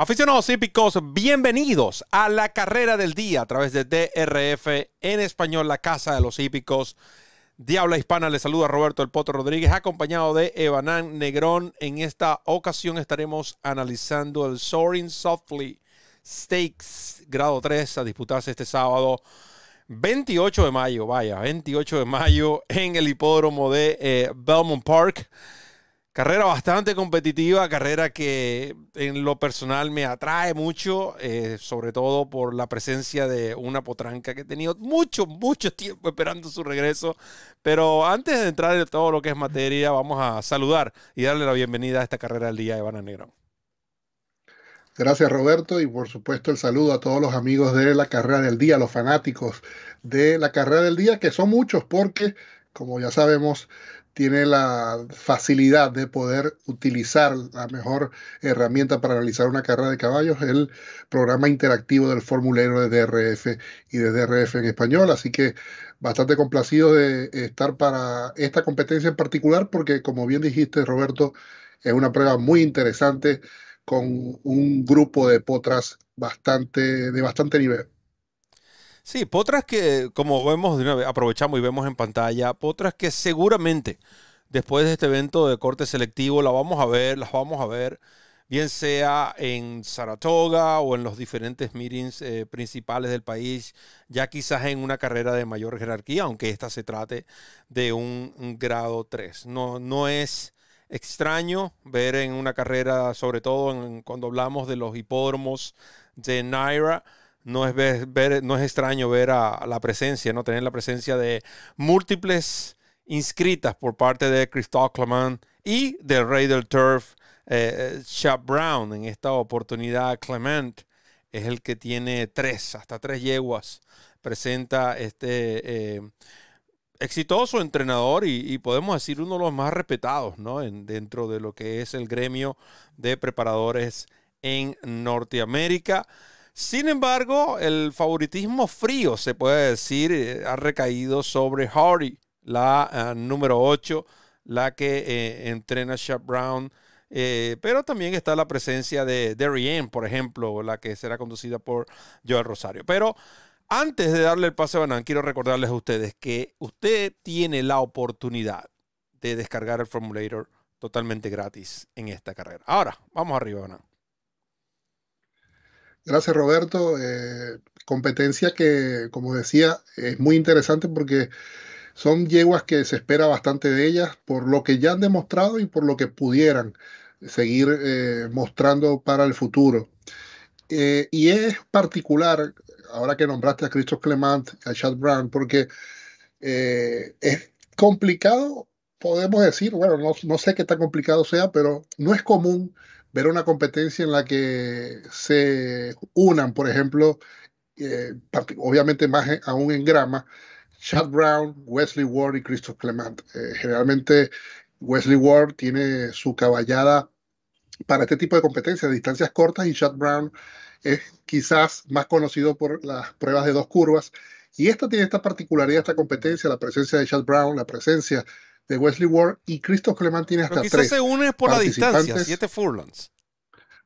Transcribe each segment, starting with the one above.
Aficionados hípicos, bienvenidos a la carrera del día a través de DRF en español, la casa de los hípicos. Diabla Hispana, le saluda Roberto El Potro Rodríguez, acompañado de Evanán Negrón. En esta ocasión estaremos analizando el Soaring Softly Stakes grado 3 a disputarse este sábado 28 de mayo, vaya, 28 de mayo en el hipódromo de eh, Belmont Park. Carrera bastante competitiva, carrera que en lo personal me atrae mucho, eh, sobre todo por la presencia de una potranca que he tenido mucho, mucho tiempo esperando su regreso. Pero antes de entrar en todo lo que es materia, vamos a saludar y darle la bienvenida a esta carrera del día de Ivana Gracias Roberto y por supuesto el saludo a todos los amigos de la carrera del día, los fanáticos de la carrera del día, que son muchos porque, como ya sabemos, tiene la facilidad de poder utilizar la mejor herramienta para realizar una carrera de caballos, el programa interactivo del formulero de DRF y de DRF en español. Así que bastante complacido de estar para esta competencia en particular, porque como bien dijiste, Roberto, es una prueba muy interesante con un grupo de potras bastante, de bastante nivel. Sí, potras que, como vemos, aprovechamos y vemos en pantalla, potras que seguramente después de este evento de corte selectivo la vamos a ver, las vamos a ver, bien sea en Saratoga o en los diferentes meetings eh, principales del país, ya quizás en una carrera de mayor jerarquía, aunque esta se trate de un, grado 3. No, no es extraño ver en una carrera, sobre todo cuando hablamos de los hipódromos de Naira, no es, ver, no es extraño ver a, la presencia, no tener la presencia de múltiples inscritas por parte de Christoph Clement y del rey del turf, eh, eh Brown. En esta oportunidad, Clement es el que tiene tres, hasta tres yeguas. Presenta este eh, exitoso entrenador y, podemos decir uno de los más respetados ¿no? en, dentro de lo que es el gremio de preparadores en Norteamérica. Sin embargo, el favoritismo frío, se puede decir, eh, ha recaído sobre Hardy, la eh, número 8, la que eh, entrena Sharp Brown. pero también está la presencia de, de por ejemplo, la que será conducida por Joel Rosario. Pero antes de darle el pase a Banan, quiero recordarles a ustedes que usted tiene la oportunidad de descargar el formulator totalmente gratis en esta carrera. Ahora, vamos arriba, Banan. Gracias, Roberto. Eh, competencia que, como decía, es muy interesante porque son yeguas que se espera bastante de ellas por lo que ya han demostrado y por lo que pudieran seguir eh, mostrando para el futuro. Eh, y es particular, ahora que nombraste a Christoph Clement, a Chad Brown, porque es complicado, podemos decir, bueno, no sé qué tan complicado sea, pero no es común ver una competencia en la que se unan, por ejemplo, eh, obviamente más aún en grama, Chad Brown, Wesley Ward y Christoph Clement. Eh, generalmente Wesley Ward tiene su caballada para este tipo de competencias, distancias cortas, y Chad Brown es quizás más conocido por las pruebas de dos curvas. Y esta tiene esta particularidad, esta competencia, la presencia de Chad Brown, la presencia de Wesley Ward y Christoph Coleman tiene hasta quizás tres. se une por la distancia, siete furlongs.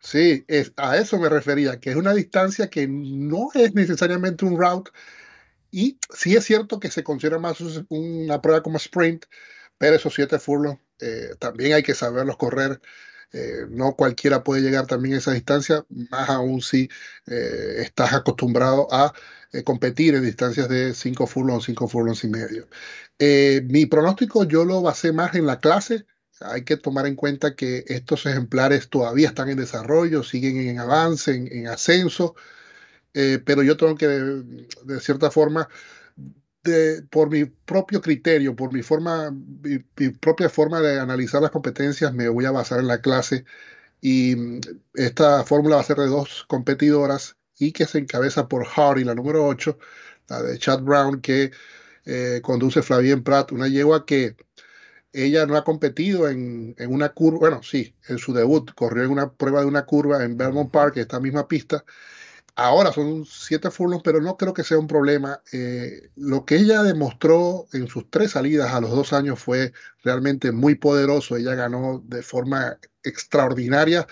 Sí, a eso me refería, que es una distancia que no es necesariamente un route y sí es cierto que se considera más una prueba como sprint, pero esos siete furlongs eh, también hay que saberlos correr eh, no cualquiera puede llegar también a esa distancia, más aún si eh, estás acostumbrado a eh, competir en distancias de 5 furlongs, 5 furlongs y medio. mi pronóstico yo lo basé más en la clase. Hay que tomar en cuenta que estos ejemplares todavía están en desarrollo, siguen en avance, en, ascenso, pero yo tengo que, de cierta forma, por mi propio criterio, por mi forma, mi, propia forma de analizar las competencias, me voy a basar en la clase y mm, esta fórmula va a ser de dos competidoras y que se encabeza por Hardy, la número 8, la de Chad Brown, que eh, conduce Flavien Pratt, una yegua que ella no ha competido en, en, una curva, bueno, sí, en su debut corrió en una prueba de una curva en Belmont Park, esta misma pista, Ahora son siete furlongs, pero no creo que sea un problema. Eh, lo que ella demostró en sus tres salidas a los dos años fue realmente muy poderoso. Ella ganó de forma extraordinaria.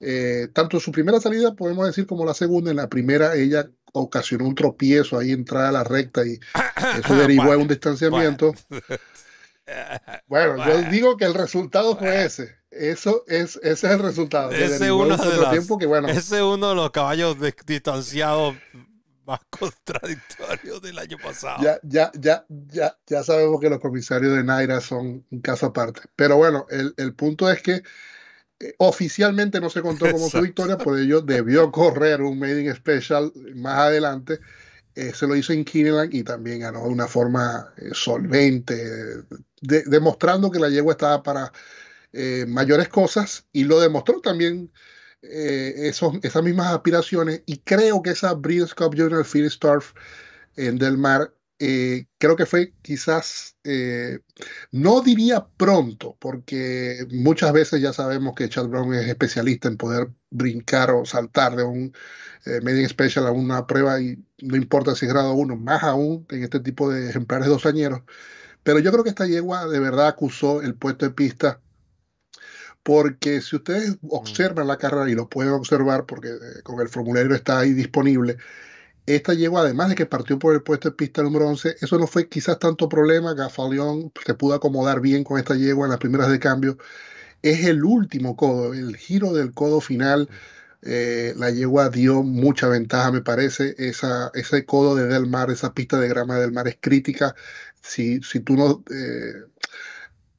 Eh, tanto en su primera salida, podemos decir, como la segunda. En la primera, ella ocasionó un tropiezo ahí, entrada a la recta, y eso derivó a un distanciamiento. Bueno, yo digo que el resultado fue ese. Eso es, ese es el resultado. Ese es uno de los caballos distanciados más contradictorios del año pasado. Ya, ya, ya, ya, ya sabemos que los comisarios de Naira son un caso aparte. Pero bueno, el, punto es que eh, oficialmente no se contó como su victoria, por ello debió correr un Made in Special más adelante. Eh, se lo hizo en Kineland y también ganó de una forma eh, solvente, demostrando que la yegua estaba para eh, mayores cosas y lo demostró también eh, esos, esas mismas aspiraciones y creo que esa Breeders' Cup Journal Phil Starf en eh, Del Mar creo que fue quizás, no diría pronto, porque muchas veces ya sabemos que Chad Brown es especialista en poder brincar o saltar de un eh, medium special a una prueba y no importa si es grado 1, más aún en este tipo de ejemplares dosañeros. Pero yo creo que esta yegua de verdad acusó el puesto de pista porque si ustedes mm. observan la carrera y lo pueden observar porque eh, con el formulario está ahí disponible, esta yegua, además de que partió por el puesto de pista número 11, eso no fue quizás tanto problema, Gafaleón se pudo acomodar bien con esta yegua en las primeras de cambio, es el último codo, el giro del codo final, eh, la yegua dio mucha ventaja, me parece, esa, ese codo de Del Mar, esa pista de grama Del Mar es crítica, si, si tú no eh,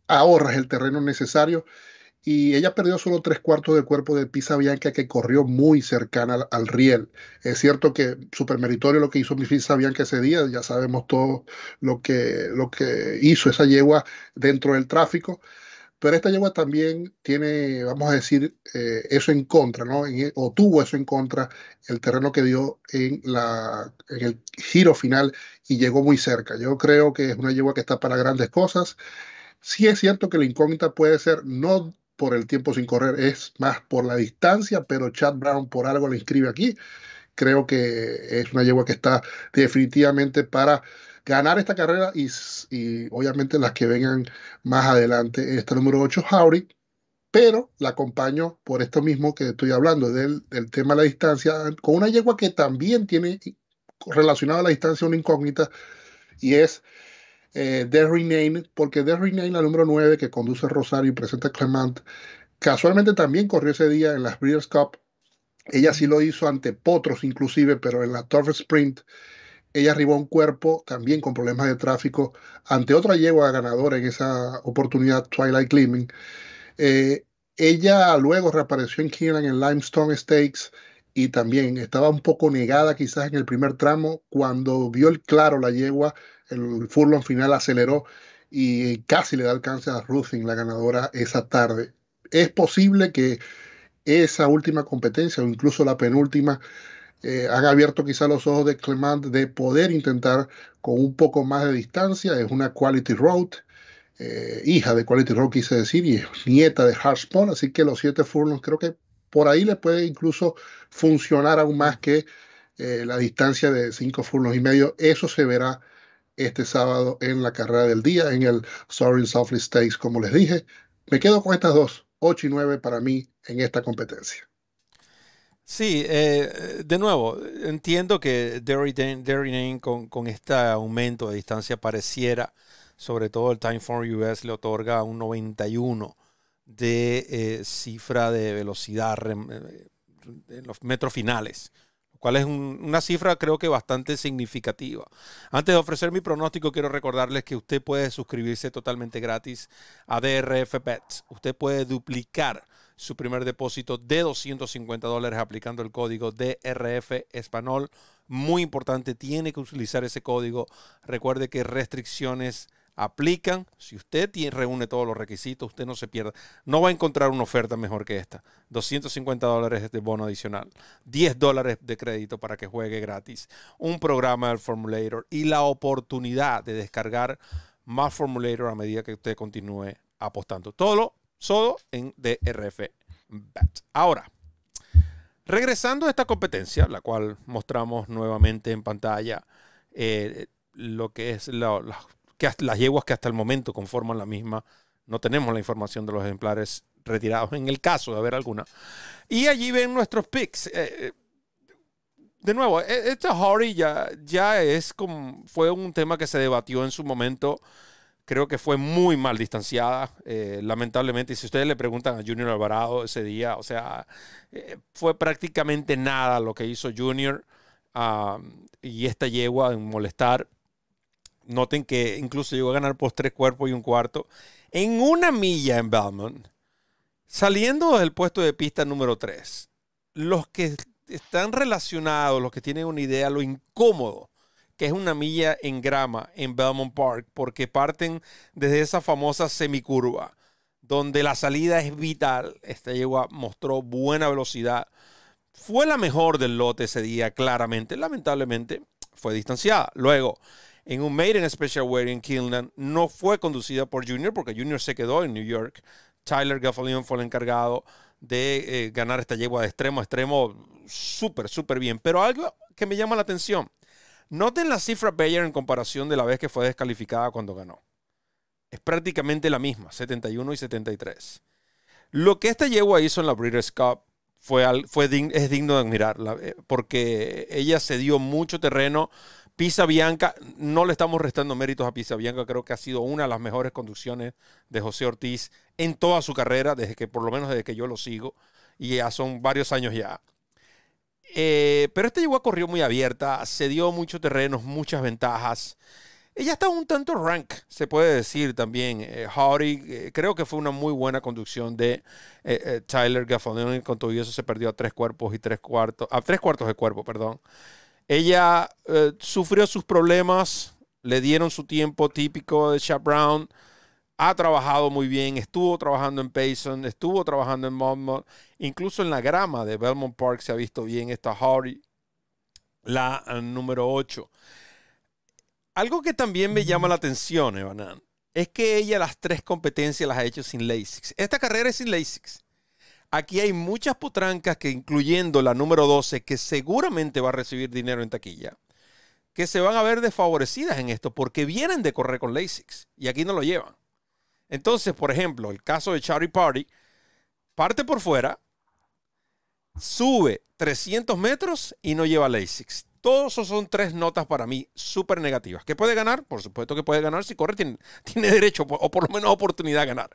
ahorras el terreno necesario, y ella perdió solo tres cuartos del cuerpo de Pisa Bianca que corrió muy cercana al, riel. Es cierto que supermeritorio lo que hizo Pisa Bianca ese día, ya sabemos todo lo que, lo que hizo esa yegua dentro del tráfico, pero esta yegua también tiene, vamos a decir, eh, eso en contra, ¿no? E, o tuvo eso en contra el terreno que dio en, la, en el giro final y llegó muy cerca. Yo creo que es una yegua que está para grandes cosas. Sí es cierto que la incógnita puede ser no por el tiempo sin correr, es más por la distancia, pero Chad Brown por algo le inscribe aquí. Creo que es una yegua que está definitivamente para ganar esta carrera y, y obviamente las que vengan más adelante. Este número 8, Jauri, pero la acompaño por esto mismo que estoy hablando, del, del tema de la distancia, con una yegua que también tiene relacionada a la distancia una incógnita y es eh, The porque The Renamed, la número 9 que conduce Rosario y presenta Clement, casualmente también corrió ese día en las Breeders' Cup. Ella sí lo hizo ante Potros inclusive, pero en la Turf Sprint ella arribó un cuerpo también con problemas de tráfico ante otra yegua ganadora en esa oportunidad, Twilight Gleaming. Eh, ella luego reapareció en Keeneland en Limestone Stakes y también estaba un poco negada quizás en el primer tramo cuando vio el claro la yegua el furlong final aceleró y casi le da alcance a Ruthin, la ganadora, esa tarde. Es posible que esa última competencia o incluso la penúltima eh, han abierto quizá los ojos de Clement de poder intentar con un poco más de distancia. Es una Quality Road, eh, hija de Quality Road, quise decir, y es nieta de Harshpon. Así que los siete furlongs creo que por ahí le puede incluso funcionar aún más que eh, la distancia de cinco furlongs y medio. Eso se verá este sábado en la carrera del día, en el Soaring Softly Stakes, como les dije. Me quedo con estas dos, 8 y 9 para mí en esta competencia. Sí, eh, de nuevo, entiendo que Derry Dane con, este aumento de distancia pareciera, sobre todo el Time for US le otorga un 91 de eh, cifra de velocidad eh, en los metros finales cual es una cifra creo que bastante significativa. Antes de ofrecer mi pronóstico, quiero recordarles que usted puede suscribirse totalmente gratis a DRF Pets. Usted puede duplicar su primer depósito de 250 dólares aplicando el código DRF Español. Muy importante, tiene que utilizar ese código. Recuerde que restricciones aplican. Si usted reúne todos los requisitos, usted no se pierda. No va a encontrar una oferta mejor que esta. 250 dólares de bono adicional, 10 dólares de crédito para que juegue gratis, un programa del Formulator y la oportunidad de descargar más Formulator a medida que usted continúe apostando. Todo solo en DRF Bet. Ahora, regresando a esta competencia, la cual mostramos nuevamente en pantalla, eh, lo que es la que las yeguas que hasta el momento conforman la misma, no tenemos la información de los ejemplares retirados en el caso de haber alguna. Y allí ven nuestros pics. Eh, eh, de nuevo, e, esta Hori ya, es como, fue un tema que se debatió en su momento. Creo que fue muy mal distanciada, eh, lamentablemente. Y si ustedes le preguntan a Junior Alvarado ese día, o sea, fue prácticamente nada lo que hizo Junior ah, y esta yegua en molestar. Noten que incluso llegó a ganar por tres cuerpos y un cuarto. En una milla en Belmont, saliendo del puesto de pista número 3, los que están relacionados, los que tienen una idea, lo incómodo que es una milla en grama en Belmont Park, porque parten desde esa famosa semicurva, donde la salida es vital. Esta yegua mostró buena velocidad. Fue la mejor del lote ese día, claramente. Lamentablemente, fue distanciada. Luego, en un maiden in Special Way en Kilnan. No fue conducida por Junior porque Junior se quedó en New York. Tyler Gaffalion fue el encargado de eh, ganar esta yegua de extremo a extremo súper, súper bien. Pero algo que me llama la atención. Noten la cifra Bayer en comparación de la vez que fue descalificada cuando ganó. Es prácticamente la misma, 71 y 73. Lo que esta yegua hizo en la Breeders' Cup fue, fue es digno de admirar, eh, porque ella se dio mucho terreno Pisa Bianca, no le estamos restando méritos a Pisa Bianca, creo que ha sido una de las mejores conducciones de José Ortiz en toda su carrera, desde que por lo menos desde que yo lo sigo, y ya son varios años ya. Eh, pero esta llegó a corrió muy abierta, se dio muchos terrenos, muchas ventajas. Ella está un tanto rank, se puede decir también. Eh, eh, creo que fue una muy buena conducción de Tyler Gaffanoni, con todo eso se perdió a tres cuerpos y tres cuartos, a tres cuartos de cuerpo, perdón. Ella eh, sufrió sus problemas, le dieron su tiempo típico de Chap Brown, ha trabajado muy bien, estuvo trabajando en Payson, estuvo trabajando en Monmouth, incluso en la grama de Belmont Park se ha visto bien esta Hardy, la eh, número 8. Algo que también me llama la atención, Evanan, es que ella las tres competencias las ha hecho sin LASIX. Esta carrera es sin LASIX. Aquí hay muchas putrancas que, incluyendo la número 12, que seguramente va a recibir dinero en taquilla, que se van a ver desfavorecidas en esto porque vienen de correr con LASIX y aquí no lo llevan. Entonces, por ejemplo, el caso de Charlie Party, parte por fuera, sube 300 metros y no lleva LASIX. Todos esos son tres notas para mí súper negativas. ¿Qué puede ganar? Por supuesto que puede ganar. Si corre, tiene, derecho o por lo menos oportunidad de ganar.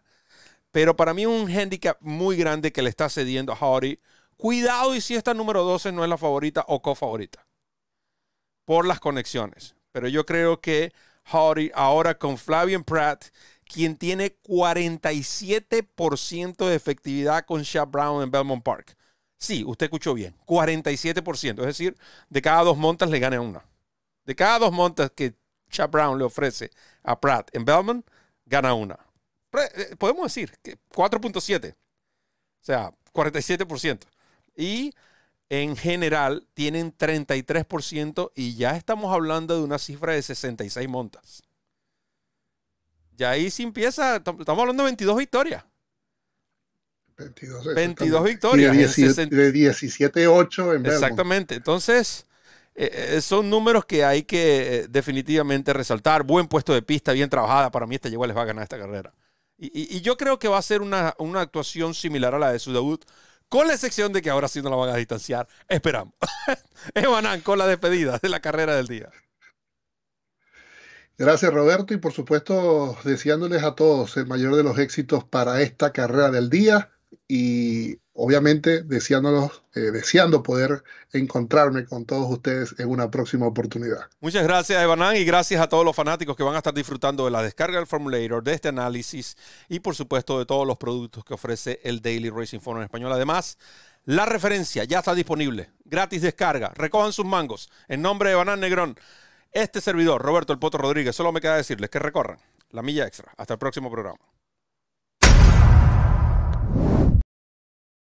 Pero para mí un handicap muy grande que le está cediendo a Hardy. Cuidado y si esta número 12 no es la favorita o co-favorita. Por las conexiones. Pero yo creo que Howdy ahora con Flavian Pratt, quien tiene 47% de efectividad con Sha Brown en Belmont Park. Sí, usted escuchó bien. 47%. Es decir, de cada dos montas le gana una. De cada dos montas que Chad Brown le ofrece a Pratt en Belmont, gana una. Eh, podemos decir que 4.7, o sea, 47%. Y en general tienen 33% y ya estamos hablando de una cifra de 66 montas. Ya ahí si empieza, estamos hablando de 22 victorias. 22, victorias. De, 17, 8 en Exactamente. Entonces, eh, eh, son números que hay que definitivamente resaltar. Buen puesto de pista, bien trabajada. Para mí, este llegó les va a ganar esta carrera. Y, yo creo que va a ser una, actuación similar a la de su debut, con la excepción de que ahora sí no la van a distanciar. Esperamos. Evanán, con la despedida de la carrera del día. Gracias Roberto y por supuesto deseándoles a todos el mayor de los éxitos para esta carrera del día y obviamente deseándolos, eh, deseando poder encontrarme con todos ustedes en una próxima oportunidad. Muchas gracias, Evanán, y gracias a todos los fanáticos que van a estar disfrutando de la descarga del Formulator, de este análisis y, por supuesto, de todos los productos que ofrece el Daily Racing Forum en español. Además, la referencia ya está disponible, gratis descarga. Recojan sus mangos. En nombre de Evanán Negrón, este servidor, Roberto El Poto Rodríguez, solo me queda decirles que recorran la milla extra. Hasta el próximo programa.